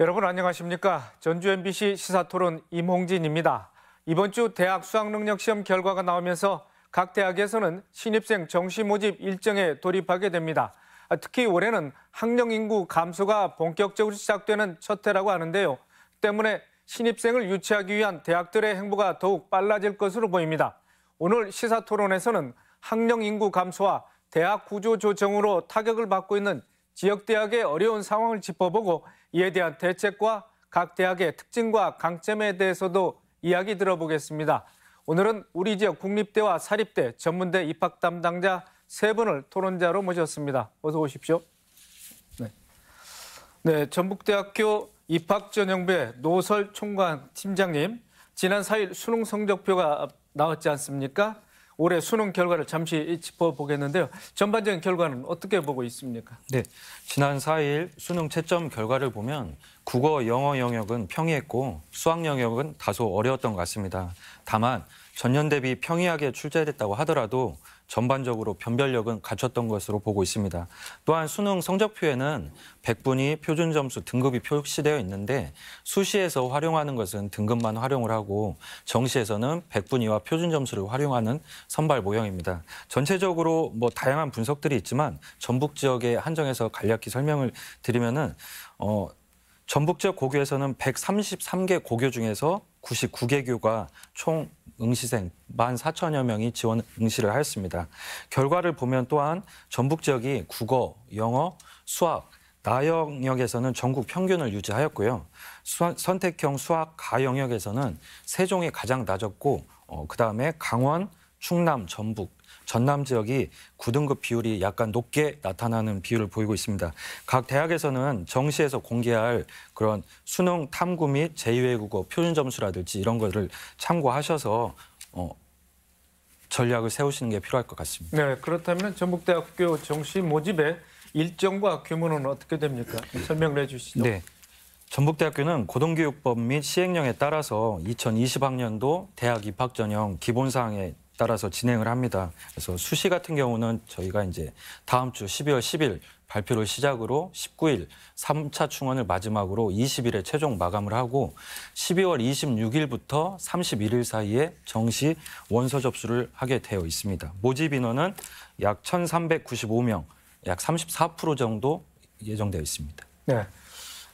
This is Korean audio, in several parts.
여러분 안녕하십니까? 전주 MBC 시사토론 임홍진입니다. 이번 주 대학 수학능력시험 결과가 나오면서 각 대학에서는 신입생 정시 모집 일정에 돌입하게 됩니다. 아, 특히 올해는 학령 인구 감소가 본격적으로 시작되는 첫 해라고 하는데요. 때문에 신입생을 유치하기 위한 대학들의 행보가 더욱 빨라질 것으로 보입니다. 오늘 시사토론에서는 학령 인구 감소와 대학 구조 조정으로 타격을 받고 있는 지역 대학의 어려운 상황을 짚어보고 이에 대한 대책과 각 대학의 특징과 강점에 대해서도 이야기 들어보겠습니다. 오늘은 우리 지역 국립대와 사립대 전문대 입학 담당자 세 분을 토론자로 모셨습니다. 어서 오십시오. 네. 네, 전북대학교 입학전형부의 노설 총관 팀장님, 지난 4일 수능 성적표가 나왔지 않습니까? 올해 수능 결과를 잠시 짚어보겠는데요. 전반적인 결과는 어떻게 보고 있습니까? 네, 지난 4일 수능 채점 결과를 보면 국어, 영어 영역은 평이했고 수학 영역은 다소 어려웠던 것 같습니다. 다만 전년 대비 평이하게 출제됐다고 하더라도 전반적으로 변별력은 갖췄던 것으로 보고 있습니다. 또한 수능 성적표에는 100분이 표준 점수 등급이 표시되어 있는데 수시에서 활용하는 것은 등급만 활용을 하고 정시에서는 100분위와 표준 점수를 활용하는 선발 모형입니다. 전체적으로 뭐 다양한 분석들이 있지만 전북 지역의 한정해서 간략히 설명을 드리면은 어 전북 지역 고교에서는 133개 고교 중에서 99개 교가 총 응시생 14,000여 명이 지원 응시를 하였습니다. 결과를 보면 또한 전북 지역이 국어, 영어, 수학, 나 영역에서는 전국 평균을 유지하였고요. 수, 선택형 수학 가 영역에서는 세종이 가장 낮았고 어, 그다음에 강원, 충남, 전북, 전남 지역이 9등급 비율이 약간 높게 나타나는 비율을 보이고 있습니다. 각 대학에서는 정시에서 공개할 그런 수능 탐구 및 제2외국어 표준 점수라든지 이런 것을 참고하셔서 어, 전략을 세우시는 게 필요할 것 같습니다. 네, 그렇다면 전북대학교 정시 모집의 일정과 규모는 어떻게 됩니까? 설명을 해주시죠. 네. 전북대학교는 고등교육법 및 시행령에 따라서 2020학년도 대학 입학 전형 기본사항에 따라서 진행을 합니다. 그래서 수시 같은 경우는 저희가 이제 다음 주 12월 10일 발표를 시작으로 19일 3차 충원을 마지막으로 20일에 최종 마감을 하고 12월 26일부터 31일 사이에 정시 원서 접수를 하게 되어 있습니다. 모집 인원은 약 1,395명, 약 34% 정도 예정되어 있습니다. 네.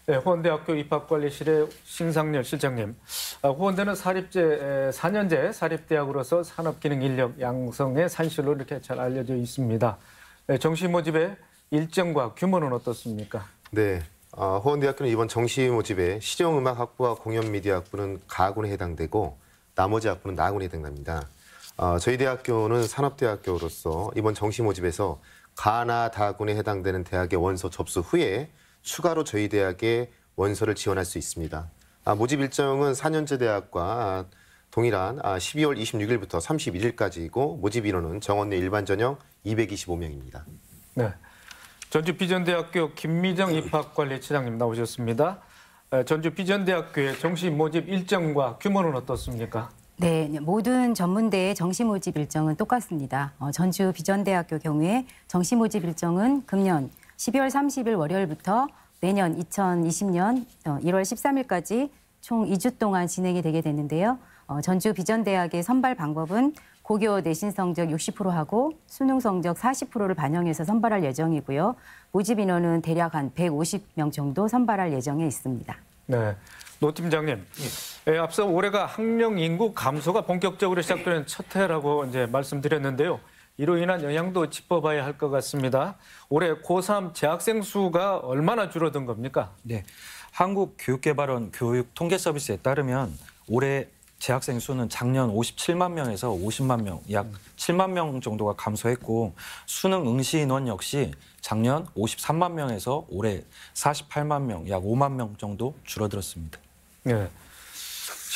네, 호원대학교 입학관리실의 신상렬 실장님. 호원대는 아, 사립제 4년제 사립대학으로서 산업기능 인력 양성의 산실로 이렇게 잘 알려져 있습니다. 네, 정시 모집의 일정과 규모는 어떻습니까? 네, 어, 아, 호원대학교는 이번 정시 모집에 실용음악학부와 공연미디어학부는 가군에 해당되고 나머지 학부는 나군에 해당됩니다. 어, 저희 대학교는 산업대학교로서 이번 정시 모집에서 가나 다군에 해당되는 대학의 원서 접수 후에 추가로 저희 대학에 원서를 지원할 수 있습니다. 아, 모집 일정은 4년제 대학과 동일한 12월 아, 26일부터 31일까지이고 모집 인원은 정원 내 일반 전형 225명입니다. 네. 전주 비전대학교 김미정 네. 입학관리처장님 나오셨습니다. 전주 비전대학교의 정시 모집 일정과 규모는 어떻습니까? 네, 모든 전문대의 정시 모집 일정은 똑같습니다. 어, 전주 비전대학교 경우에 정시 모집 일정은 금년 12월 30일 월요일부터 내년 2020년 1월 어, 13일까지 총 2주 동안 진행이 되게 되는데요. 어, 전주 비전대학의 선발 방법은 고교 내신 성적 60% 하고 수능 성적 40%를 반영해서 선발할 예정이고요. 모집 인원은 대략 한 150명 정도 선발할 예정에 있습니다. 네. 노 팀장님, 예, 앞서 올해가 학령 인구 감소가 본격적으로 시작되는 첫 해라고 이제 말씀드렸는데요. 이로 인한 영향도 짚어봐야 할 것 같습니다. 올해 고3 재학생 수가 얼마나 줄어든 겁니까? 네. 한국교육개발원 교육 통계 서비스에 따르면 올해 재학생 수는 작년 57만 명에서 50만 명, 약 7만 명 정도가 감소했고 수능 응시 인원 역시 작년 53만 명에서 올해 48만 명, 약 5만 명 정도 줄어들었습니다. 네.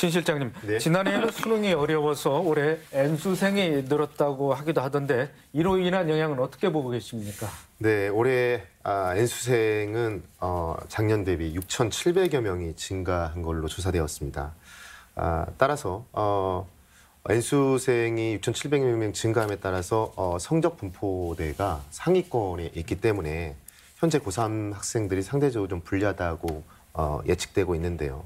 신 실장님, 네. 지난해에는 수능이 어려워서 올해 N수생이 늘었다고 하기도 하던데 이로 인한 영향은 어떻게 보고 계십니까? 네, 올해 아, N수생은 어, 작년 대비 6,700여 명이 증가한 걸로 조사되었습니다. 아, 따라서 어, N수생이 6,700여 명 증가함에 따라서 어, 성적 분포대가 상위권에 있기 때문에 현재 고3 학생들이 상대적으로 좀 불리하다고 어, 예측되고 있는데요.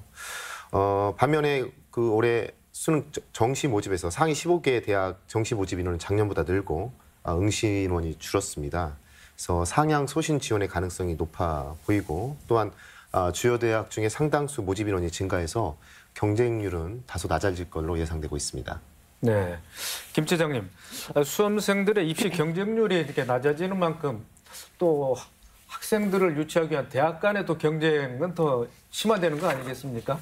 어, 반면에 그 올해 수능 정시 모집에서 상위 15개 대학 정시 모집 인원은 작년보다 늘고 아, 응시 인원이 줄었습니다. 그래서 상향 소신 지원의 가능성이 높아 보이고 또한 아, 주요 대학 중에 상당수 모집 인원이 증가해서 경쟁률은 다소 낮아질 걸로 예상되고 있습니다. 네, 김 지장님 수험생들의 입시 경쟁률이 이렇게 낮아지는 만큼 또 학생들을 유치하기 위한 대학 간의 또 경쟁은 더 심화되는 거 아니겠습니까?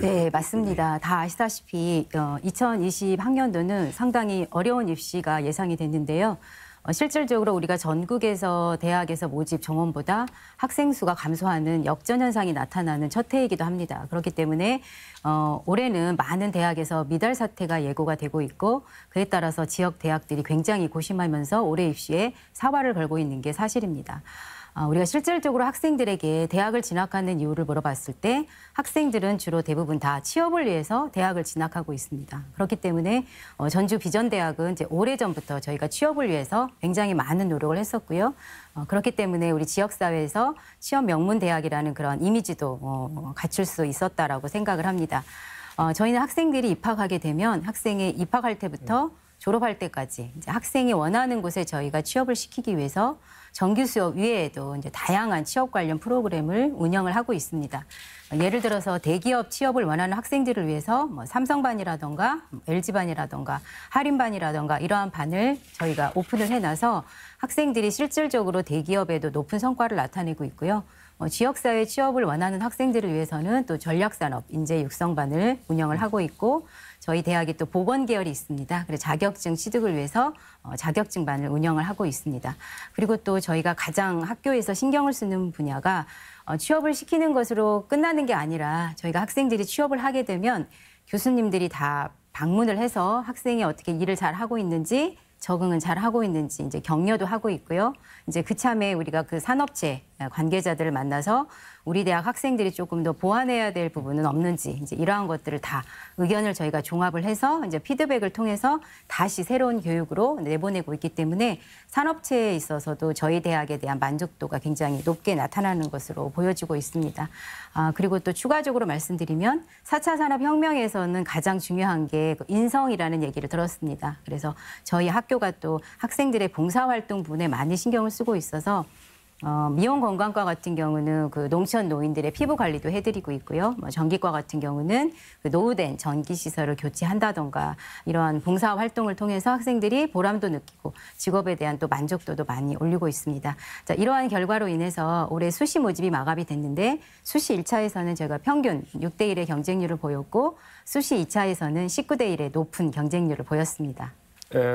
네, 맞습니다. 다 아시다시피 2020 어, 학년도는 상당히 어려운 입시가 예상이 됐는데요. 어, 실질적으로 우리가 전국에서 대학에서 모집 정원보다 학생 수가 감소하는 역전 현상이 나타나는 첫 해이기도 합니다. 그렇기 때문에 어, 올해는 많은 대학에서 미달 사태가 예고가 되고 있고 그에 따라서 지역 대학들이 굉장히 고심하면서 올해 입시에 사활을 걸고 있는 게 사실입니다. 아, 우리가 실질적으로 학생들에게 대학을 진학하는 이유를 물어봤을 때 학생들은 주로 대부분 다 취업을 위해서 대학을 진학하고 있습니다. 그렇기 때문에 어, 전주 비전대학은 이제 오래전부터 저희가 취업을 위해서 굉장히 많은 노력을 했었고요. 어, 그렇기 때문에 우리 지역사회에서 취업 명문 대학이라는 그런 이미지도 어, 갖출 수 있었다라고 생각을 합니다. 저희는 학생들이 입학하게 되면 학생의 입학할 때부터 졸업할 때까지 이제 학생이 원하는 곳에 저희가 취업을 시키기 위해서 정규 수업 외에도 이제 다양한 취업 관련 프로그램을 운영을 하고 있습니다. 뭐 예를 들어서 대기업 취업을 원하는 학생들을 위해서 뭐 삼성반이라던가 LG반이라던가 뭐 할인반이라던가 이러한 반을 저희가 오픈을 해놔서 학생들이 실질적으로 대기업에도 높은 성과를 나타내고 있고요. 뭐 지역사회 취업을 원하는 학생들을 위해서는 또 전략산업 인재 육성반을 운영을 하고 있고 저희 대학이 또 보건 계열이 있습니다. 그래서 자격증 취득을 위해서 어, 자격증 반을 운영을 하고 있습니다. 그리고 또 저희가 가장 학교에서 신경을 쓰는 분야가 어, 취업을 시키는 것으로 끝나는 게 아니라 저희가 학생들이 취업을 하게 되면 교수님들이 다 방문을 해서 학생이 어떻게 일을 잘 하고 있는지 적응은 잘 하고 있는지 이제 격려도 하고 있고요. 이제 그참에 우리가 그 산업체 관계자들을 만나서 우리 대학 학생들이 조금 더 보완해야 될 부분은 없는지 이제 이러한 것들을 다 의견을 저희가 종합을 해서 이제 피드백을 통해서 다시 새로운 교육으로 내보내고 있기 때문에 산업체에 있어서도 저희 대학에 대한 만족도가 굉장히 높게 나타나는 것으로 보여지고 있습니다. 아, 그리고 또 추가적으로 말씀드리면 4차 산업혁명에서는 가장 중요한 게 그 인성이라는 얘기를 들었습니다. 그래서 저희 학교가 또 학생들의 봉사활동분에 많이 신경을 쓰고 있어서 어, 미용 건강과 같은 경우는 그 농촌 노인들의 피부 관리도 해드리고 있고요. 뭐 전기과 같은 경우는 그 노후된 전기 시설을 교체한다던가 이러한 봉사 활동을 통해서 학생들이 보람도 느끼고 직업에 대한 또 만족도도 많이 올리고 있습니다. 자, 이러한 결과로 인해서 올해 수시 모집이 마감이 됐는데 수시 1차에서는 제가 평균 6대 1의 경쟁률을 보였고 수시 2차에서는 19대 1의 높은 경쟁률을 보였습니다.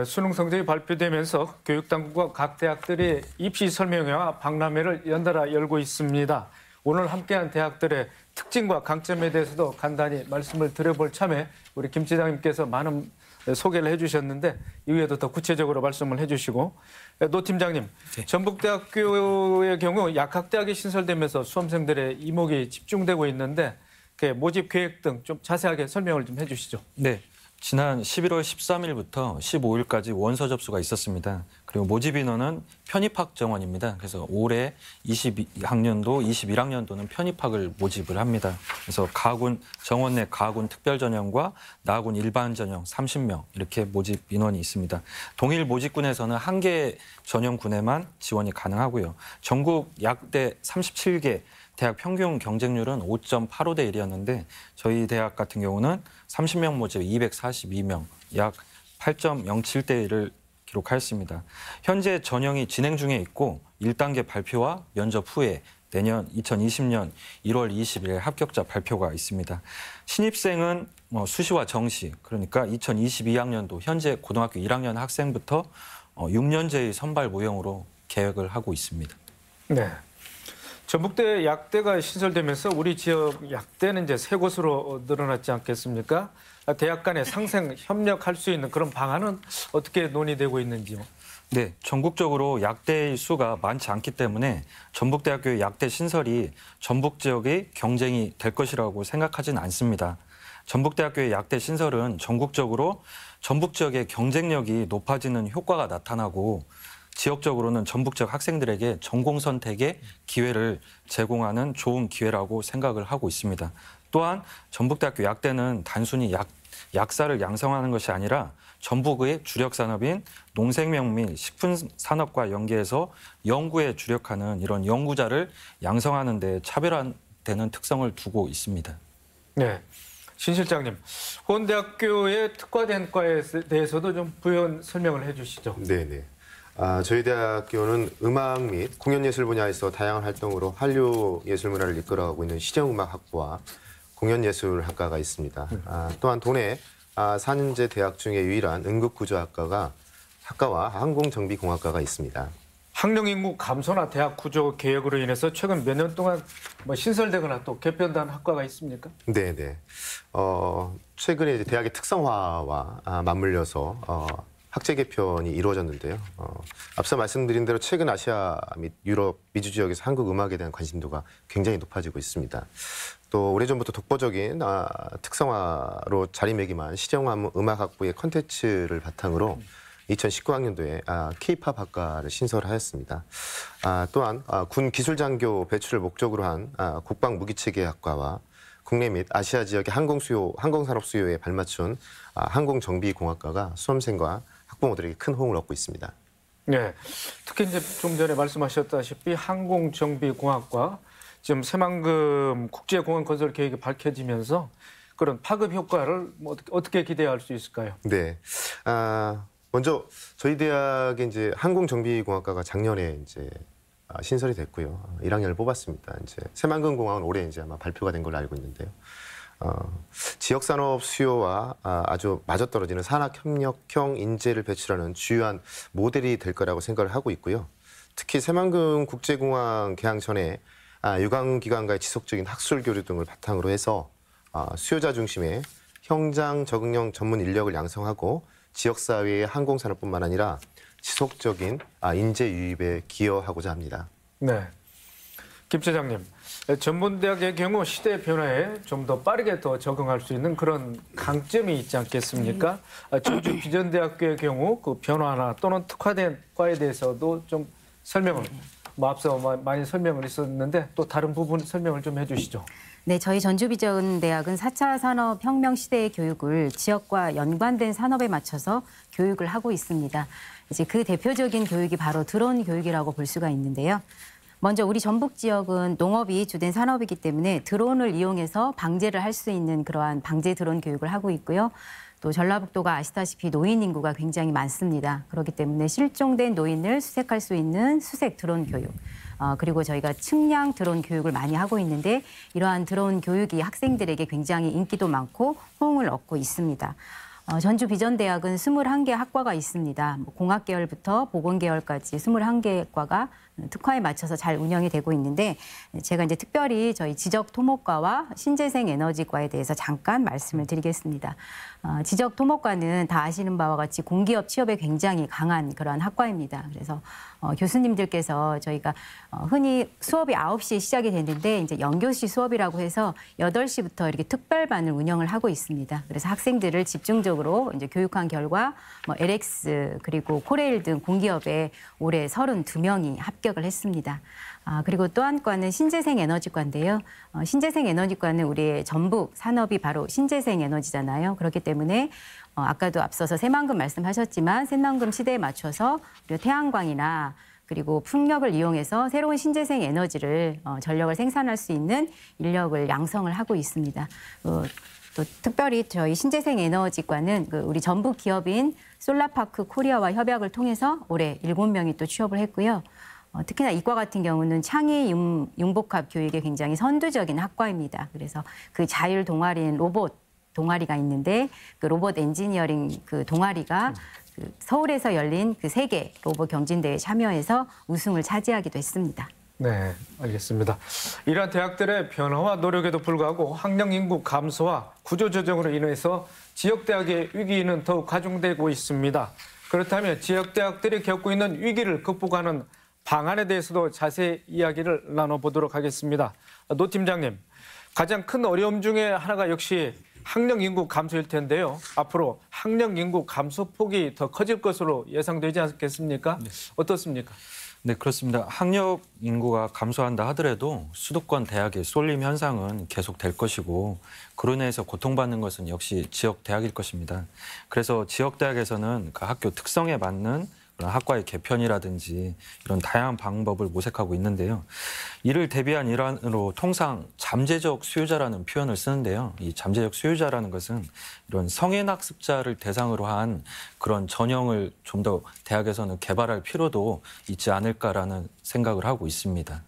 수능 성적이 발표되면서 교육당국과 각 대학들이 입시 설명회와 박람회를 연달아 열고 있습니다. 오늘 함께한 대학들의 특징과 강점에 대해서도 간단히 말씀을 드려볼 참에 우리 김 지장님께서 많은 소개를 해주셨는데 이후에도 더 구체적으로 말씀을 해주시고 노 팀장님 네. 전북대학교의 경우 약학대학이 신설되면서 수험생들의 이목이 집중되고 있는데 모집 계획 등 좀 자세하게 설명을 좀 해주시죠. 네. 지난 11월 13일부터 15일까지 원서 접수가 있었습니다. 그리고 모집 인원은 편입학 정원입니다. 그래서 올해 22학년도, 21학년도는 편입학을 모집을 합니다. 그래서 가군 정원 내 가군 특별 전형과 나군 일반 전형 30명 이렇게 모집 인원이 있습니다. 동일 모집군에서는 한 개 전형군에만 지원이 가능하고요. 전국 약대 37개 대학 평균 경쟁률은 5.85대 1이었는데 저희 대학 같은 경우는 30명 모집 242명 약 8.07대 1을 기록하였습니다. 현재 전형이 진행 중에 있고 1단계 발표와 면접 후에 내년 2020년 1월 20일 합격자 발표가 있습니다. 신입생은 뭐 수시와 정시, 그러니까 2022학년도 현재 고등학교 1학년 학생부터 6년제의 어, 선발 모형으로 계획을 하고 있습니다. 네. 전북대 약대가 신설되면서 우리 지역 약대는 이제 세 곳으로 늘어났지 않겠습니까? 대학 간의 상생 협력할 수 있는 그런 방안은 어떻게 논의되고 있는지요? 네, 전국적으로 약대의 수가 많지 않기 때문에 전북대학교 약대 신설이 전북 지역의 경쟁이 될 것이라고 생각하진 않습니다. 전북대학교의 약대 신설은 전국적으로 전북 지역의 경쟁력이 높아지는 효과가 나타나고 지역적으로는 전북 지역 학생들에게 전공 선택의 기회를 제공하는 좋은 기회라고 생각을 하고 있습니다. 또한 전북대학교 약대는 단순히 약, 약사를 양성하는 것이 아니라 전북의 주력 산업인 농생명 및 식품 산업과 연계해서 연구에 주력하는 이런 연구자를 양성하는 데 차별화되는 특성을 두고 있습니다. 네. 신 실장님, 호원대학교의 특화된 과에 대해서도 좀 부연 설명을 해 주시죠. 네, 네. 아, 저희 대학교는 음악 및 공연예술 분야에서 다양한 활동으로 한류 예술 문화를 이끌어가고 있는 시정음악학부와 공연예술학과가 있습니다. 네. 아, 또한 도내 아, 산재 대학 중에 유일한 응급구조학과가 학과와 항공정비공학과가 있습니다. 학령 인구 감소나 대학 구조 개혁으로 인해서 최근 몇 년 동안 뭐 신설되거나 또 개편된 학과가 있습니까? 네, 네. 어, 최근에 이제 대학의 특성화와 아, 맞물려서 어, 학제 개편이 이루어졌는데요. 어, 앞서 말씀드린 대로 최근 아시아 및 유럽 미주 지역에서 한국 음악에 대한 관심도가 굉장히 높아지고 있습니다. 또 오래전부터 독보적인 아, 특성화로 자리매김한 시정음 악학부의 컨텐츠를 바탕으로 2019학년도에 아, K-팝 학과를 신설하였습니다. 아, 또한 아, 군 기술장교 배출을 목적으로 한 아, 국방 무기체계학과와 국내 및 아시아 지역의 항공 수요, 항공산업 수요에 발맞춘 아, 항공정비공학과가 수험생과 학부모들에게 큰 호응을 얻고 있습니다. 네, 특히 이제 좀 전에 말씀하셨다시피 항공정비공학과 지금 새만금 국제공항 건설 계획이 밝혀지면서 그런 파급 효과를 뭐 어떻게, 기대할 수 있을까요? 네, 아, 먼저 저희 대학의 이제 항공정비공학과가 작년에 이제 아, 신설이 됐고요. 1학년을 뽑았습니다. 이제 새만금 공항은 올해 이제 아마 발표가 된 걸로 알고 있는데요. 어, 지역 산업 수요와 아, 아주 아 맞아떨어지는 산학 협력형 인재를 배출하는 주요한 모델이 될 거라고 생각을 하고 있고요. 특히 새만금 국제공항 개항 전에 아, 유관기관과의 지속적인 학술 교류 등을 바탕으로 해서 아, 수요자 중심의 현장 적응형 전문 인력을 양성하고 지역사회의 항공산업뿐만 아니라 지속적인 아, 인재 유입에 기여하고자 합니다. 네. 김 차장님, 전문대학의 경우 시대 변화에 좀 더 빠르게 더 적응할 수 있는 그런 강점이 있지 않겠습니까? 전주 음. 아, 비전대학교의 경우 그 변화나 또는 특화된 과에 대해서도 좀 설명을 뭐 앞서 많이 설명을 했었는데 또 다른 부분 설명을 좀 해주시죠. 네, 저희 전주비전대학은 4차 산업혁명 시대의 교육을 지역과 연관된 산업에 맞춰서 교육을 하고 있습니다. 이제 그 대표적인 교육이 바로 드론 교육이라고 볼 수가 있는데요. 먼저 우리 전북 지역은 농업이 주된 산업이기 때문에 드론을 이용해서 방제를 할 수 있는 그러한 방제 드론 교육을 하고 있고요. 또 전라북도가 아시다시피 노인 인구가 굉장히 많습니다. 그렇기 때문에 실종된 노인을 수색할 수 있는 수색 드론 교육, 어, 그리고 저희가 측량 드론 교육을 많이 하고 있는데 이러한 드론 교육이 학생들에게 굉장히 인기도 많고 호응을 얻고 있습니다. 어, 전주 비전대학은 21개 학과가 있습니다. 뭐 공학 계열부터 보건 계열까지 21개 학 과가 특화에 맞춰서 잘 운영이 되고 있는데 제가 이제 특별히 저희 지적 토목과와 신재생 에너지과에 대해서 잠깐 말씀을 드리겠습니다. 어, 지적 토목과는 다 아시는 바와 같이 공기업 취업에 굉장히 강한 그러한 학과입니다. 그래서 어, 교수님들께서 저희가 어, 흔히 수업이 9시에 시작이 되는데 이제 연교시 수업이라고 해서 8시부터 이렇게 특별반을 운영을 하고 있습니다. 그래서 학생들을 집중적으로 이제 교육한 결과 뭐 LX 그리고 코레일 등 공기업에 올해 32명이 합격 합격을 했습니다. 아, 그리고 또 한 과는 신재생 에너지과인데요. 어, 신재생 에너지과는 우리의 전북 산업이 바로 신재생 에너지잖아요. 그렇기 때문에 어, 아까도 앞서서 새만금 말씀하셨지만 새만금 시대에 맞춰서 태양광이나 그리고 풍력을 이용해서 새로운 신재생 에너지를 어, 전력을 생산할 수 있는 인력을 양성을 하고 있습니다. 어, 또 특별히 저희 신재생 에너지과는 그 우리 전북 기업인 솔라파크 코리아와 협약을 통해서 올해 7명이 또 취업을 했고요. 어, 특히나 이과 같은 경우는 창의 융, 복합 교육에 굉장히 선두적인 학과입니다. 그래서 그 자율 동아리인 로봇 동아리가 있는데 그 로봇 엔지니어링 그 동아리가 음. 그 서울에서 열린 그 세계 로봇 경진대회 참여해서 우승을 차지하기도 했습니다. 네, 알겠습니다. 이러한 대학들의 변화와 노력에도 불구하고 학령 인구 감소와 구조조정으로 인해서 지역 대학의 위기는 더욱 가중되고 있습니다. 그렇다면 지역 대학들이 겪고 있는 위기를 극복하는 방안에 대해서도 자세히 이야기를 나눠보도록 하겠습니다. 노 팀장님, 가장 큰 어려움 중에 하나가 역시 학령 인구 감소일 텐데요. 앞으로 학령 인구 감소 폭이 더 커질 것으로 예상되지 않겠습니까? 네. 어떻습니까? 네, 그렇습니다. 학력 인구가 감소한다 하더라도 수도권 대학의 쏠림 현상은 계속될 것이고 그런 에서 고통받는 것은 역시 지역 대학일 것입니다. 그래서 지역 대학에서는 그 학교 특성에 맞는 학과의 개편이라든지 이런 다양한 방법을 모색하고 있는데요. 이를 대비한 일환으로 통상 잠재적 수요자라는 표현을 쓰는데요. 이 잠재적 수요자라는 것은 이런 성인학습자를 대상으로 한 그런 전형을 좀 더 대학에서는 개발할 필요도 있지 않을까라는 생각을 하고 있습니다.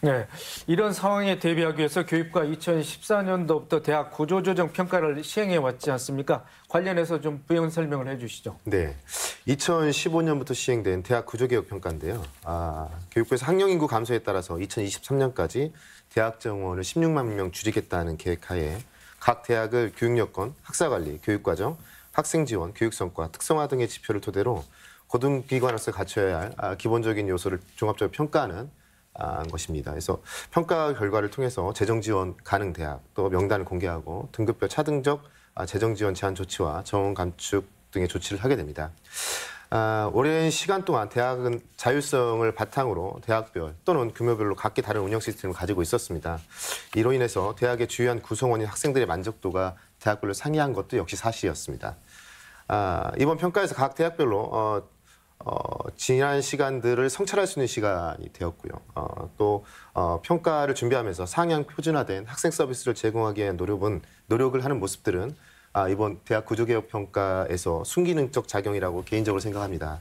네, 이런 상황에 대비하기 위해서 교육부가 2014년도부터 대학 구조조정 평가를 시행해 왔지 않습니까? 관련해서 좀 부연 설명을 해주시죠. 네, 2015년부터 시행된 대학 구조개혁 평가인데요. 아, 교육부에서 학령 인구 감소에 따라서 2023년까지 대학 정원을 16만 명 줄이겠다는 계획하에 각 대학을 교육 여건, 학사 관리, 교육 과정, 학생 지원, 교육 성과, 특성화 등의 지표를 토대로 고등기관으로서 갖춰야 할 아, 기본적인 요소를 종합적으로 평가하는 것입니다. 그래서 평가 결과를 통해서 재정 지원 가능 대학 또 명단을 공개하고 등급별 차등적 아, 재정 지원 제한 조치와 정원 감축 등의 조치를 하게 됩니다. 아, 오랜 시간 동안 대학은 자율성을 바탕으로 대학별 또는 규모별로 각기 다른 운영 시스템을 가지고 있었습니다. 이로 인해서 대학의 주요한 구성원인 학생들의 만족도가 대학별로 상이한 것도 역시 사실이었습니다. 아, 이번 평가에서 각 대학별로 어, 어, 지난 시간들을 성찰할 수 있는 시간이 되었고요. 어, 또 어, 평가를 준비하면서 상향 표준화된 학생 서비스를 제공하기 위한 노력은 노력을 하는 모습들은 아, 이번 대학 구조개혁 평가에서 순기능적 작용이라고 개인적으로 생각합니다.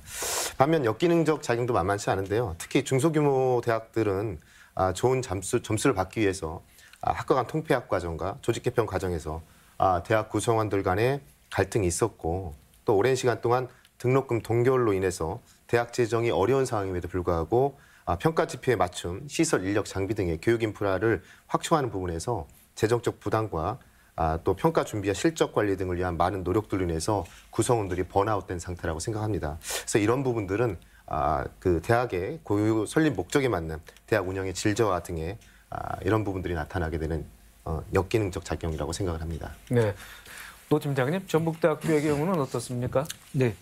반면 역기능적 작용도 만만치 않은데요. 특히 중소규모 대학들은 아, 좋은 점수, 점수를 받기 위해서 아, 학과 간 통폐합 과정과 조직 개편 과정에서 아, 대학 구성원들 간의 갈등이 있었고 또 오랜 시간 동안 등록금 동결로 인해서 대학 재정이 어려운 상황임에도 불구하고 아, 평가 지표에 맞춤 시설 인력 장비 등의 교육 인프라를 확충하는 부분에서 재정적 부담과 아, 또 평가 준비와 실적 관리 등을 위한 많은 노력들로 인해서 구성원들이 번아웃된 상태라고 생각합니다. 그래서 이런 부분들은 아, 그 대학의 고유 설립 목적에 맞는 대학 운영의 질저와 등의 이런 부분들이 나타나게 되는 어, 역기능적 작용이라고 생각을 합니다. 네. 노 팀장님, 전북대학교의 경우는 어떻습니까? 네.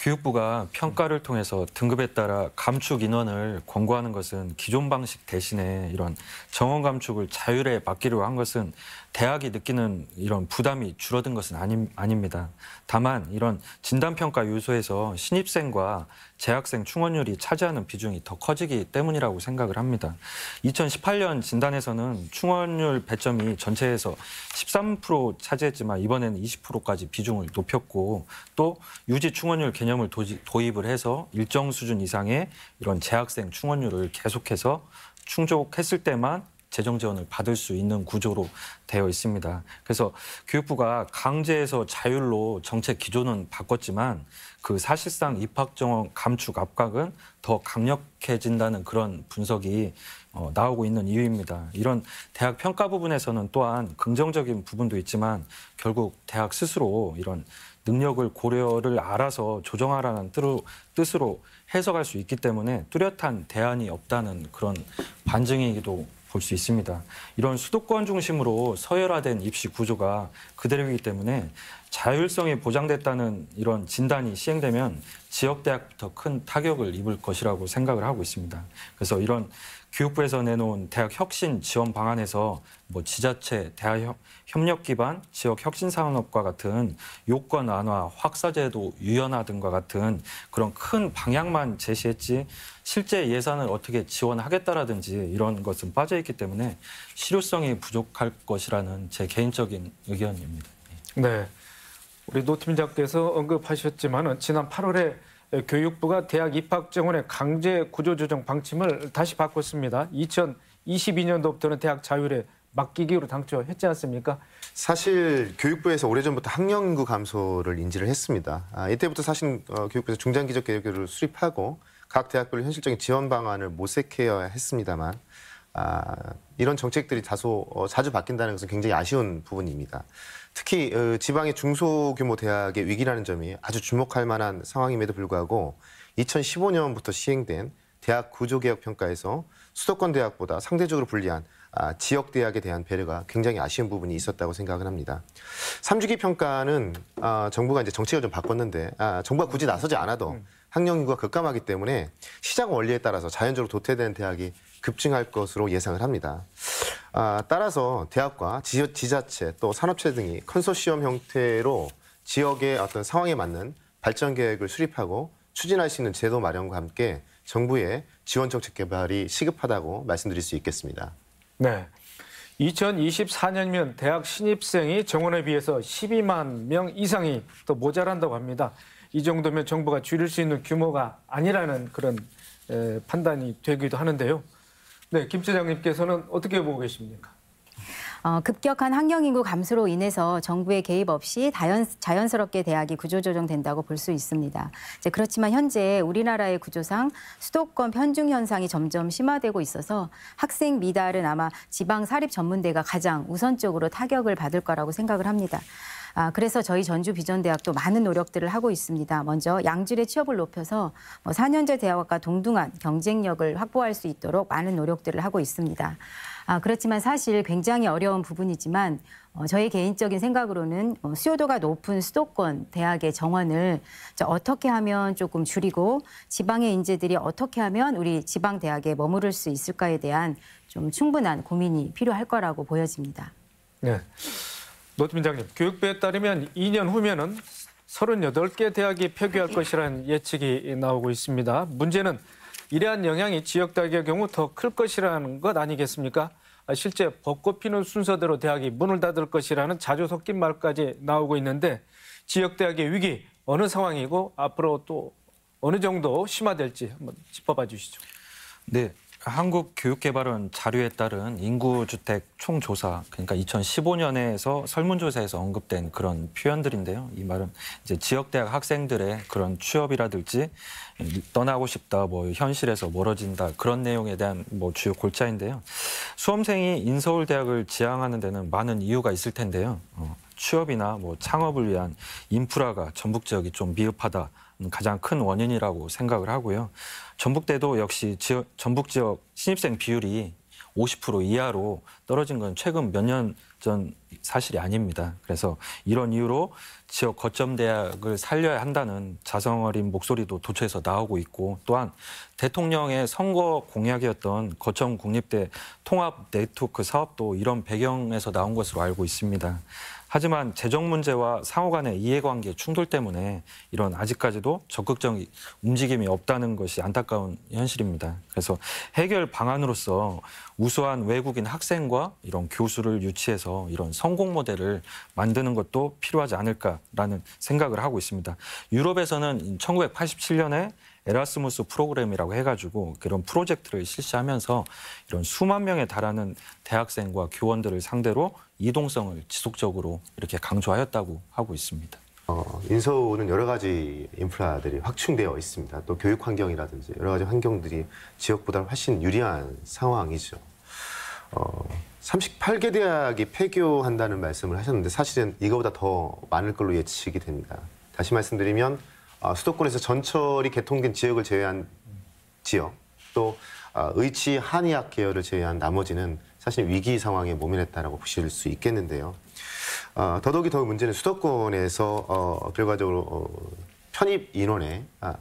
교육부가 평가를 통해서 등급에 따라 감축 인원을 권고하는 것은 기존 방식 대신에 이런 정원 감축을 자율에 맡기려 한 것은 대학이 느끼는 이런 부담이 줄어든 것은 아니, 아닙니다. 다만 이런 진단평가 요소에서 신입생과 재학생 충원율이 차지하는 비중이 더 커지기 때문이라고 생각을 합니다. 2018년 진단에서는 충원율 배점이 전체에서 13% 차지했지만 이번에는 20%까지 비중을 높였고 또 유지 충원율 개념을 도입을 해서 일정 수준 이상의 이런 재학생 충원율을 계속해서 충족했을 때만 재정 지원을 받을 수 있는 구조로 되어 있습니다. 그래서 교육부가 강제에서 자율로 정책 기조는 바꿨지만 그 사실상 입학 정원 감축 압박은 더 강력해진다는 그런 분석이 어, 나오고 있는 이유입니다. 이런 대학 평가 부분에서는 또한 긍정적인 부분도 있지만 결국 대학 스스로 이런 능력을 고려를 알아서 조정하라는 뜻으로, 뜻으로 해석할 수 있기 때문에 뚜렷한 대안이 없다는 그런 반증이기도 볼수 있습니다. 이런 수도권 중심으로 서열화된 입시 구조가 그대로이기 때문에 자율성이 보장됐다는 이런 진단이 시행되면 지역 대학부터 큰 타격을 입을 것이라고 생각을 하고 있습니다. 그래서 이런 교육부에서 내놓은 대학 혁신 지원 방안에서 뭐 지자체, 대학 협력 기반, 지역 혁신 산업과 같은 요건 완화, 확사제도 유연화 등과 같은 그런 큰 방향만 제시했지 실제 예산을 어떻게 지원하겠다라든지 이런 것은 빠져 있기 때문에 실효성이 부족할 것이라는 제 개인적인 의견입니다. 네. 우리 노 팀장께서 언급하셨지만은 지난 8월에 교육부가 대학 입학 정원의 강제 구조조정 방침을 다시 바꿨습니다. 2022년도부터는 대학 자율에 맡기기로 당초 했지 않습니까? 사실 교육부에서 오래전부터 학령구 감소를 인지를 했습니다. 아, 이때부터 사실 어, 교육부에서 중장기적 계획을 수립하고 각 대학별로 현실적인 지원 방안을 모색해야 했습니다만 아, 이런 정책들이 다소 어, 자주 바뀐다는 것은 굉장히 아쉬운 부분입니다. 특히 어, 지방의 중소규모 대학의 위기라는 점이 아주 주목할 만한 상황임에도 불구하고 2015년부터 시행된 대학 구조개혁 평가에서 수도권 대학보다 상대적으로 불리한 아, 지역 대학에 대한 배려가 굉장히 아쉬운 부분이 있었다고 생각을 합니다. 3주기 평가는 아, 정부가 이제 정책을 좀 바꿨는데 아, 정부가 굳이 나서지 않아도 음. 학령 인구가 급감하기 때문에 시장 원리에 따라서 자연적으로 도태되는 대학이 급증할 것으로 예상을 합니다. 아, 따라서 대학과 지, 자체또 산업체 등이 컨소시엄 형태로 지역의 어떤 상황에 맞는 발전 계획을 수립하고 추진할 수 있는 제도 마련과 함께 정부의 지원 정책 개발이 시급하다고 말씀드릴 수 있겠습니다. 네. 2024년이면 대학 신입생이 정원에 비해서 12만 명 이상이 또 모자란다고 합니다. 이 정도면 정부가 줄일 수 있는 규모가 아니라는 그런 판단이 되기도 하는데요. 네, 김 차장님께서는 어떻게 보고 계십니까? 어, 급격한 환경인구 감소로 인해서 정부의 개입 없이 자연, 자연스럽게 대학이 구조조정된다고 볼 수 있습니다. 이제 그렇지만 현재 우리나라의 구조상 수도권 편중 현상이 점점 심화되고 있어서 학생 미달은 아마 지방 사립 전문대가 가장 우선적으로 타격을 받을 거라고 생각을 합니다. 아, 그래서 저희 전주 비전대학도 많은 노력들을 하고 있습니다. 먼저 양질의 취업을 높여서 뭐 4년제 대학과 동등한 경쟁력을 확보할 수 있도록 많은 노력들을 하고 있습니다. 아, 그렇지만 사실 굉장히 어려운 부분이지만 어, 저희 개인적인 생각으로는 어, 수요도가 높은 수도권 대학의 정원을 어떻게 하면 조금 줄이고 지방의 인재들이 어떻게 하면 우리 지방 대학에 머무를 수 있을까에 대한 좀 충분한 고민이 필요할 거라고 보여집니다. 네. 노트장님 교육부에 따르면 2년 후면은 38개 대학이 폐교할 네. 것이라는 예측이 나오고 있습니다. 문제는 이러한 영향이 지역 대학의 경우 더 클 것이라는 것 아니겠습니까? 아, 실제 벚꽃 피는 순서대로 대학이 문을 닫을 것이라는 자주 섞인 말까지 나오고 있는데 지역 대학의 위기 어느 상황이고 앞으로 또 어느 정도 심화될지 한번 짚어봐 주시죠. 네, 한국교육개발원 자료에 따른 인구주택 총조사 그러니까 2015년에서 설문조사에서 언급된 그런 표현들인데요. 이 말은 이제 지역대학 학생들의 그런 취업이라든지 떠나고 싶다, 뭐 현실에서 멀어진다 그런 내용에 대한 뭐 주요 골자인데요. 수험생이 인서울대학을 지향하는 데는 많은 이유가 있을 텐데요. 어, 취업이나 뭐 창업을 위한 인프라가 전북 지역이 좀 미흡하다. 가장 큰 원인이라고 생각을 하고요. 전북대도 역시 지역, 전북 지역 신입생 비율이 50% 이하로 떨어진 건 최근 몇 년 전 사실이 아닙니다. 그래서 이런 이유로 지역 거점 대학을 살려야 한다는 자성어린 목소리도 도처에서 나오고 있고 또한 대통령의 선거 공약이었던 거점 국립대 통합 네트워크 사업도 이런 배경에서 나온 것으로 알고 있습니다. 하지만 재정 문제와 상호 간의 이해관계 충돌 때문에 이런 아직까지도 적극적인 움직임이 없다는 것이 안타까운 현실입니다. 그래서 해결 방안으로서 우수한 외국인 학생과 이런 교수를 유치해서 이런 성공 모델을 만드는 것도 필요하지 않을까라는 생각을 하고 있습니다. 유럽에서는 1987년에 에라스무스 프로그램이라고 해가지고 그런 프로젝트를 실시하면서 이런 수만 명에 달하는 대학생과 교원들을 상대로 이동성을 지속적으로 이렇게 강조하였다고 하고 있습니다. 어, 인서울은 여러 가지 인프라들이 확충되어 있습니다. 또 교육 환경이라든지 여러 가지 환경들이 지역보다 훨씬 유리한 상황이죠. 어, 38개 대학이 폐교한다는 말씀을 하셨는데 사실은 이거보다 더 많을 걸로 예측이 됩니다. 다시 말씀드리면 어, 수도권에서 전철이 개통된 지역을 제외한 지역 또 아, 의치 한의학 계열을 제외한 나머지는 사실 위기 상황에 모면했다라고 보실 수 있겠는데요. 어, 더더욱이 더 문제는 수도권에서 어, 결과적으로 어, 편입 인원의 아,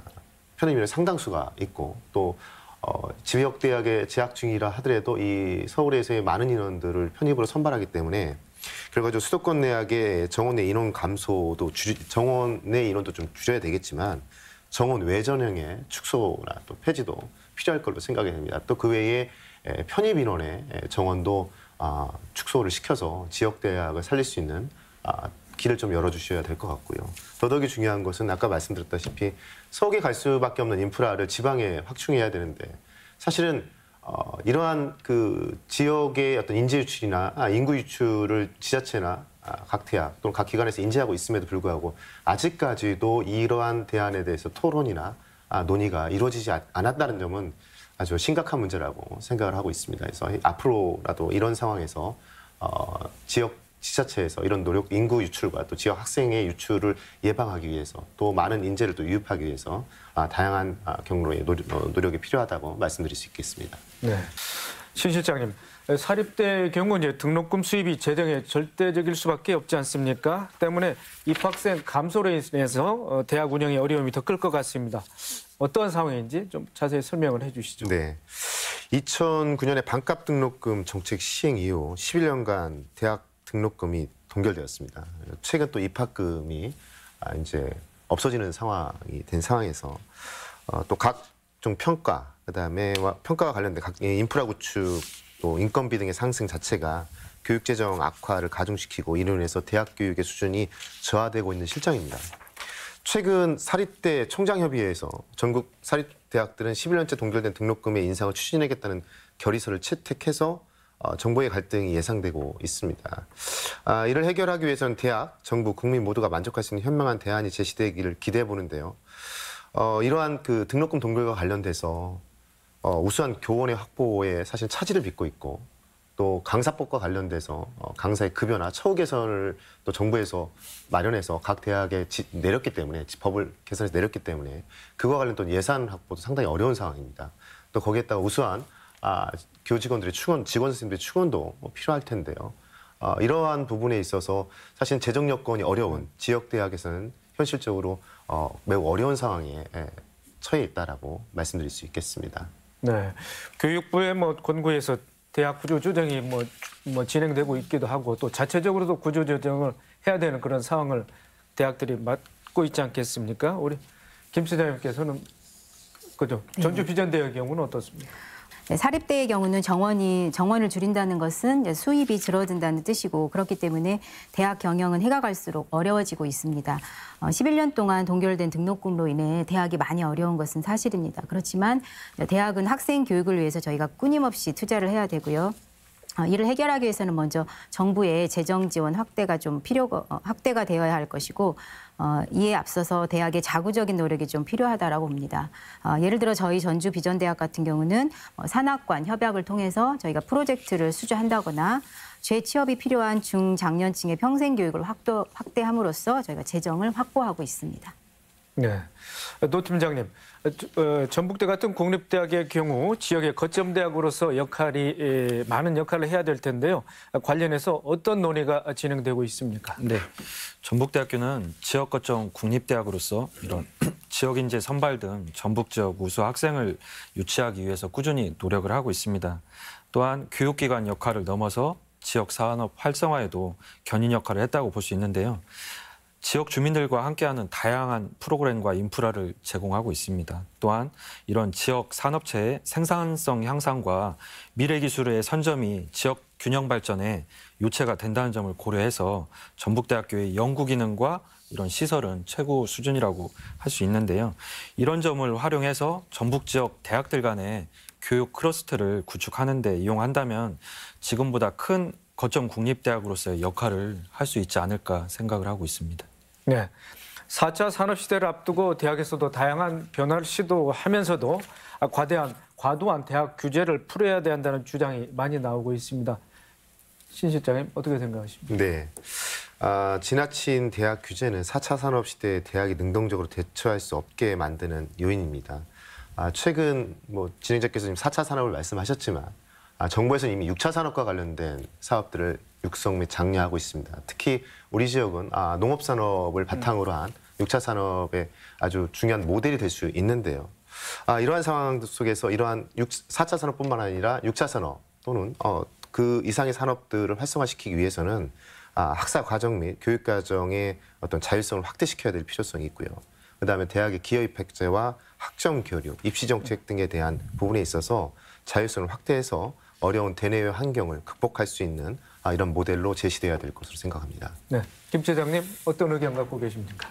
편입 인원 상당수가 있고 또 어, 지역 대학에 재학 중이라 하더라도 이 서울에서의 많은 인원들을 편입으로 선발하기 때문에 결과적으로 수도권 내학의 정원 내 인원 감소도 줄 정원 내 인원도 좀 줄여야 되겠지만 정원 외전형의 축소나 또 폐지도 필요할 걸로 생각이 됩니다. 또 그 외에 예, 편입 인원의 예, 정원도 아, 축소를 시켜서 지역 대학을 살릴 수 있는 아, 길을 좀 열어주셔야 될 것 같고요. 더더욱이 중요한 것은 아까 말씀드렸다시피 서울에 갈 수밖에 없는 인프라를 지방에 확충해야 되는데 사실은 어, 이러한 그 지역의 어떤 인재 유출이나 아, 인구 유출을 지자체나 각 대학 또는 각 기관에서 인지하고 있음에도 불구하고 아직까지도 이러한 대안에 대해서 토론이나 논의가 이루어지지 않았다는 점은 아주 심각한 문제라고 생각을 하고 있습니다. 그래서 앞으로라도 이런 상황에서 어, 지역 지자체에서 이런 노력, 인구 유출과 또 지역 학생의 유출을 예방하기 위해서 또 많은 인재를 또 유입하기 위해서 아, 다양한 아, 경로의 어, 노력, 이 필요하다고 말씀드릴 수 있겠습니다. 네. 신 실장님, 사립대 경우 이제 등록금 수입이 재정에 절대적일 수밖에 없지 않습니까? 때문에 입학생 감소로 인해서 어, 대학 운영에 어려움이 더 클 것 같습니다. 어떠한 상황인지 좀 자세히 설명을 해주시죠. 네. 2009년에 반값 등록금 정책 시행 이후 11년간 대학 등록금이 동결되었습니다. 최근 또 입학금이 아, 이제 없어지는 상황이 된 상황에서 어, 또 각종 평가 그다음에 평가와 관련된 각 예, 인프라 구축 또 인건비 등의 상승 자체가 교육재정 악화를 가중시키고 이로 인해서 대학 교육의 수준이 저하되고 있는 실정입니다. 최근 사립대 총장협의회에서 전국 사립대학들은 11년째 동결된 등록금의 인상을 추진하겠다는 결의서를 채택해서 어, 정부의 갈등이 예상되고 있습니다. 아, 이를 해결하기 위해서는 대학, 정부, 국민 모두가 만족할 수 있는 현명한 대안이 제시되기를 기대해 보는데요. 어, 이러한 그 등록금 동결과 관련돼서 어, 우수한 교원의 확보에 사실 차질을 빚고 있고 또 강사법과 관련돼서 어, 강사의 급여나 처우 개선을 또 정부에서 마련해서 각 대학에 지, 내렸기 때문에 법을 개선해서 내렸기 때문에 그와 관련된 예산 확보도 상당히 어려운 상황입니다. 또 거기에다가 우수한 아, 교직원들의 충원, 직원 선생님들의 충원도 뭐 필요할 텐데요. 아, 이러한 부분에 있어서 사실 재정 여건이 어려운 지역 대학에서는 현실적으로 어, 매우 어려운 상황에 예, 처해 있다라고 말씀드릴 수 있겠습니다. 네, 교육부의 뭐 권고에서 대학 구조조정이 뭐, 뭐 진행되고 있기도 하고 또 자체적으로도 구조조정을 해야 되는 그런 상황을 대학들이 맡고 있지 않겠습니까? 우리 김 소장님께서는 그죠 전주 네. 비전대의 경우는 어떻습니까? 네, 사립대의 경우는 정원이 정원을 줄인다는 것은 수입이 줄어든다는 뜻이고 그렇기 때문에 대학 경영은 해가 갈수록 어려워지고 있습니다. 11년 어, 동안 동결된 등록금으로 인해 대학이 많이 어려운 것은 사실입니다. 그렇지만 대학은 학생 교육을 위해서 저희가 끊임없이 투자를 해야 되고요. 어, 이를 해결하기 위해서는 먼저 정부의 재정 지원 확대가 좀 필요 어, 확대가 되어야 할 것이고 어, 이에 앞서서 대학의 자구적인 노력이 좀 필요하다라고 봅니다. 어, 예를 들어 저희 전주 비전대학 같은 경우는 어, 산학관 협약을 통해서 저희가 프로젝트를 수주한다거나 재취업이 필요한 중장년층의 평생교육을 확도, 확대함으로써 저희가 재정을 확보하고 있습니다. 네. 노 팀장님, 어, 전북대 같은 국립대학의 경우 지역의 거점 대학으로서 역할이 예, 많은 역할을 해야 될 텐데요. 관련해서 어떤 논의가 진행되고 있습니까? 네. 전북대학교는 지역 거점 국립대학으로서 이런 지역 인재 선발 등 전북 지역 우수 학생을 유치하기 위해서 꾸준히 노력을 하고 있습니다. 또한 교육기관 역할을 넘어서 지역 산업 활성화에도 견인 역할을 했다고 볼 수 있는데요. 지역 주민들과 함께하는 다양한 프로그램과 인프라를 제공하고 있습니다. 또한 이런 지역 산업체의 생산성 향상과 미래 기술의 선점이 지역 균형 발전에 요체가 된다는 점을 고려해서 전북대학교의 연구기능과 이런 시설은 최고 수준이라고 할 수 있는데요. 이런 점을 활용해서 전북 지역 대학들 간의 교육 크러스트를 구축하는 데 이용한다면 지금보다 큰 거점 국립대학으로서의 역할을 할 수 있지 않을까 생각을 하고 있습니다. 네. 4차 산업시대를 앞두고 대학에서도 다양한 변화를 시도하면서도 과대한, 과도한 대학 규제를 풀어야 한다는 주장이 많이 나오고 있습니다. 신 실장님, 어떻게 생각하십니까? 네. 아, 지나친 대학 규제는 4차 산업시대에 대학이 능동적으로 대처할 수 없게 만드는 요인입니다. 아, 최근 뭐 진행자께서 지금 4차 산업을 말씀하셨지만 아, 정부에서 는 이미 6차 산업과 관련된 사업들을 육성 및 장려하고 있습니다. 특히 우리 지역은 아, 농업산업을 음. 바탕으로 한 6차 산업의 아주 중요한 모델이 될 수 있는데요. 아, 이러한 상황 속에서 이러한 6, 4차 산업뿐만 아니라 6차 산업 또는 어, 그 이상의 산업들을 활성화시키기 위해서는 아, 학사 과정 및 교육 과정의 어떤 자율성을 확대시켜야 될 필요성이 있고요. 그다음에 대학의 기여입 획제와 학점 교류, 입시 정책 등에 대한 부분에 있어서 자율성을 확대해서 어려운 대내외 환경을 극복할 수 있는 아, 이런 모델로 제시되어야될 것으로 생각합니다. 네, 김 차장님 어떤 의견 갖고 계십니까?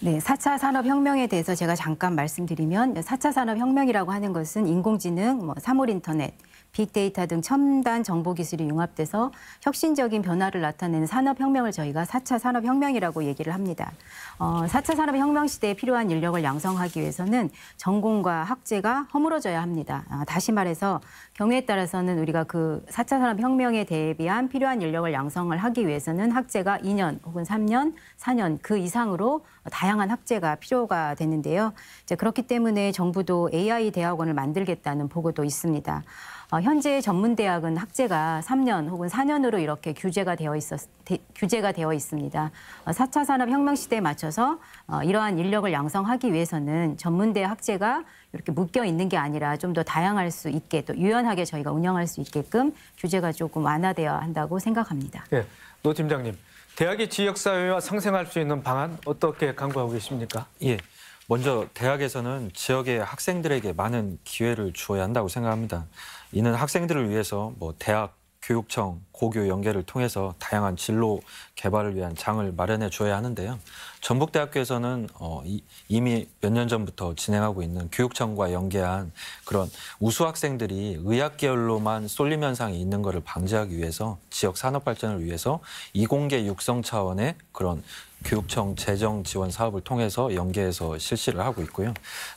네, 4차 산업혁명에 대해서 제가 잠깐 말씀드리면 4차 산업혁명이라고 하는 것은 인공지능, 뭐 사물인터넷, 빅데이터 등 첨단 정보 기술이 융합돼서 혁신적인 변화를 나타내는 산업혁명을 저희가 4차 산업혁명이라고 얘기를 합니다. 어, 4차 산업혁명 시대에 필요한 인력을 양성하기 위해서는 전공과 학제가 허물어져야 합니다. 아, 다시 말해서 경우에 따라서는 우리가 그 4차 산업혁명에 대비한 필요한 인력을 양성을 하기 위해서는 학제가 2년 혹은 3년, 4년 그 이상으로 다양한 학제가 필요가 되는데요. 이제 그렇기 때문에 정부도 AI 대학원을 만들겠다는 보고도 있습니다. 어, 현재 전문대학은 학제가 3년 혹은 4년으로 이렇게 규제가 되어 있었 대, 규제가 되어 있습니다. 어, 4차 산업 혁명 시대에 맞춰서 어, 이러한 인력을 양성하기 위해서는 전문대 학제가 이렇게 묶여 있는 게 아니라 좀 더 다양할 수 있게 또 유연하게 저희가 운영할 수 있게끔 규제가 조금 완화되어야 한다고 생각합니다. 네, 노 팀장님. 대학이 지역사회와 상생할 수 있는 방안 어떻게 강구하고 계십니까? 예. 먼저 대학에서는 지역의 학생들에게 많은 기회를 주어야 한다고 생각합니다. 이는 학생들을 위해서 뭐 대학, 교육청, 고교 연계를 통해서 다양한 진로 개발을 위한 장을 마련해 줘야 하는데요. 전북대학교에서는 어, 이, 이미 몇 년 전부터 진행하고 있는 교육청과 연계한 그런 우수 학생들이 의학 계열로만 쏠림 현상이 있는 것을 방지하기 위해서 지역 산업 발전을 위해서 이공계 육성 차원의 그런 교육청 재정 지원 사업을 통해서 연계해서 실시를 하고 있고요.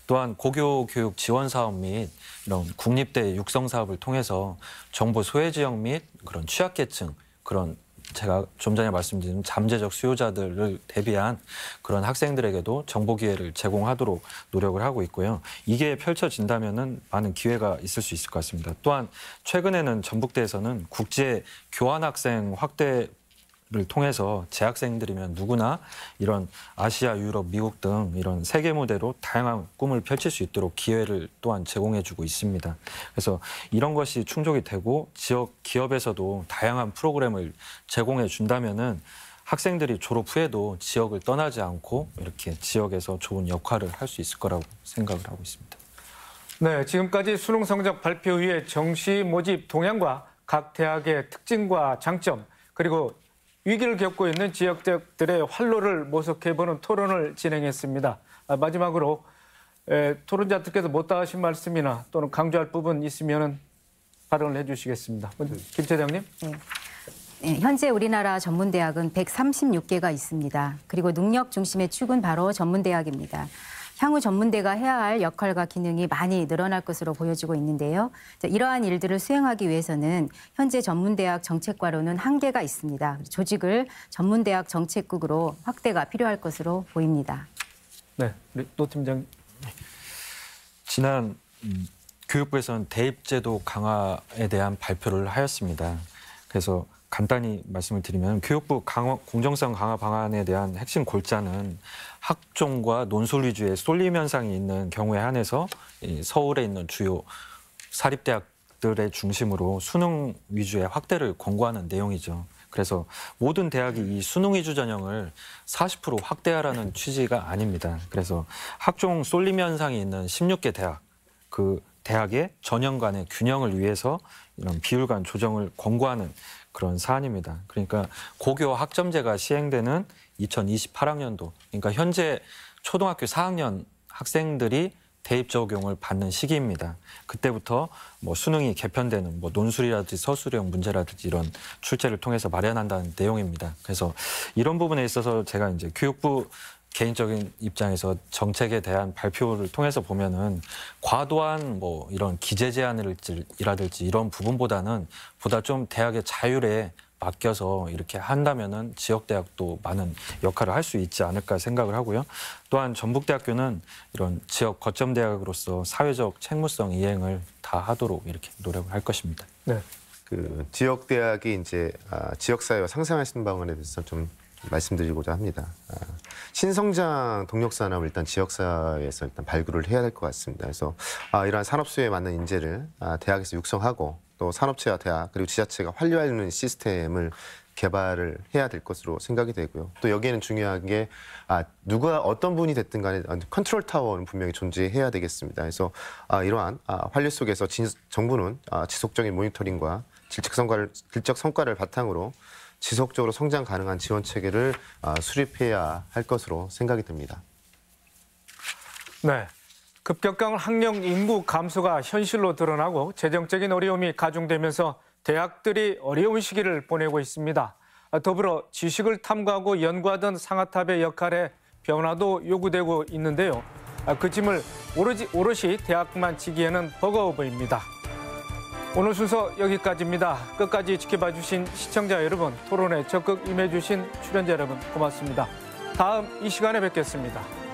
또한 고교 교육 지원 사업 및 이런 국립대 육성 사업을 통해서 정보 소외 지역 및 그런 취약계층 그런 제가 좀 전에 말씀드린 잠재적 수요자들을 대비한 그런 학생들에게도 정보 기회를 제공하도록 노력을 하고 있고요. 이게 펼쳐진다면 많은 기회가 있을 수 있을 것 같습니다. 또한 최근에는 전북대에서는 국제 교환 학생 확대 를 통해서 재학생들이면 누구나 이런 아시아, 유럽, 미국 등 이런 세계 무대로 다양한 꿈을 펼칠 수 있도록 기회를 또한 제공해주고 있습니다. 그래서 이런 것이 충족이 되고 지역 기업에서도 다양한 프로그램을 제공해 준다면은 학생들이 졸업 후에도 지역을 떠나지 않고 이렇게 지역에서 좋은 역할을 할 수 있을 거라고 생각을 하고 있습니다. 네, 지금까지 수능 성적 발표 후에 정시 모집 동향과 각 대학의 특징과 장점 그리고 위기를 겪고 있는 지역들의 활로를 모색해보는 토론을 진행했습니다. 아, 마지막으로 토론자들께서 못다 하신 말씀이나 또는 강조할 부분 있으면 발언을 해주시겠습니다. 네. 김 차장님. 네. 네, 현재 우리나라 전문대학은 136개가 있습니다. 그리고 능력 중심의 축은 바로 전문대학입니다. 향후 전문대가 해야 할 역할과 기능이 많이 늘어날 것으로 보여지고 있는데요. 이러한 일들을 수행하기 위해서는 현재 전문대학 정책과로는 한계가 있습니다. 조직을 전문대학 정책국으로 확대가 필요할 것으로 보입니다. 네, 노 팀장. 지난 음, 교육부에서는 대입제도 강화에 대한 발표를 하였습니다. 그래서 간단히 말씀을 드리면 교육부 강화, 공정성 강화 방안에 대한 핵심 골자는 학종과 논술 위주의 쏠림 현상이 있는 경우에 한해서 서울에 있는 주요 사립대학들의 중심으로 수능 위주의 확대를 권고하는 내용이죠. 그래서 모든 대학이 이 수능 위주 전형을 40% 확대하라는 취지가 아닙니다. 그래서 학종 쏠림 현상이 있는 16개 대학, 그 대학의 전형 간의 균형을 위해서 이런 비율 간 조정을 권고하는 그런 사안입니다. 그러니까 고교 학점제가 시행되는 2028학년도 그러니까 현재 초등학교 4학년 학생들이 대입 적용을 받는 시기입니다. 그때부터 뭐 수능이 개편되는 뭐 논술이라든지 서술형 문제라든지 이런 출제를 통해서 마련한다는 내용입니다. 그래서 이런 부분에 있어서 제가 이제 교육부 개인적인 입장에서 정책에 대한 발표를 통해서 보면은 과도한 뭐 이런 기재 제한이라든지 이런 부분보다는 보다 좀 대학의 자율에 맡겨서 이렇게 한다면은 지역 대학도 많은 역할을 할 수 있지 않을까 생각을 하고요. 또한 전북대학교는 이런 지역 거점 대학으로서 사회적 책무성 이행을 다 하도록 이렇게 노력을 할 것입니다. 네. 그 지역 대학이 이제 아, 지역 사회와 상생하시 방안에 대해서 좀 말씀드리고자 합니다. 아, 신성장 동력 산업을 일단 지역 사회에서 일단 발굴을 해야 될 것 같습니다. 그래서 아, 이러한 산업 수에 맞는 인재를 아, 대학에서 육성하고 또 산업체와 대학 그리고 지자체가 활용할 수 있는 시스템을 개발을 해야 될 것으로 생각이 되고요. 또 여기에는 중요한 게 아, 누가 어떤 분이 됐든 간에 컨트롤 타워는 분명히 존재해야 되겠습니다. 그래서 아, 이러한 아, 환류 속에서 진, 정부는 아, 지속적인 모니터링과 질적 성과를, 질적 성과를 바탕으로 지속적으로 성장 가능한 지원 체계를 아, 수립해야 할 것으로 생각이 됩니다. 네. 급격한 학령 인구 감소가 현실로 드러나고 재정적인 어려움이 가중되면서 대학들이 어려운 시기를 보내고 있습니다. 더불어 지식을 탐구하고 연구하던 상아탑의 역할에 변화도 요구되고 있는데요. 그 짐을 오로지 오롯이 대학만 지기에는 버거워 보입니다. 오늘 순서 여기까지입니다. 끝까지 지켜봐 주신 시청자 여러분, 토론에 적극 임해 주신 출연자 여러분 고맙습니다. 다음 이 시간에 뵙겠습니다.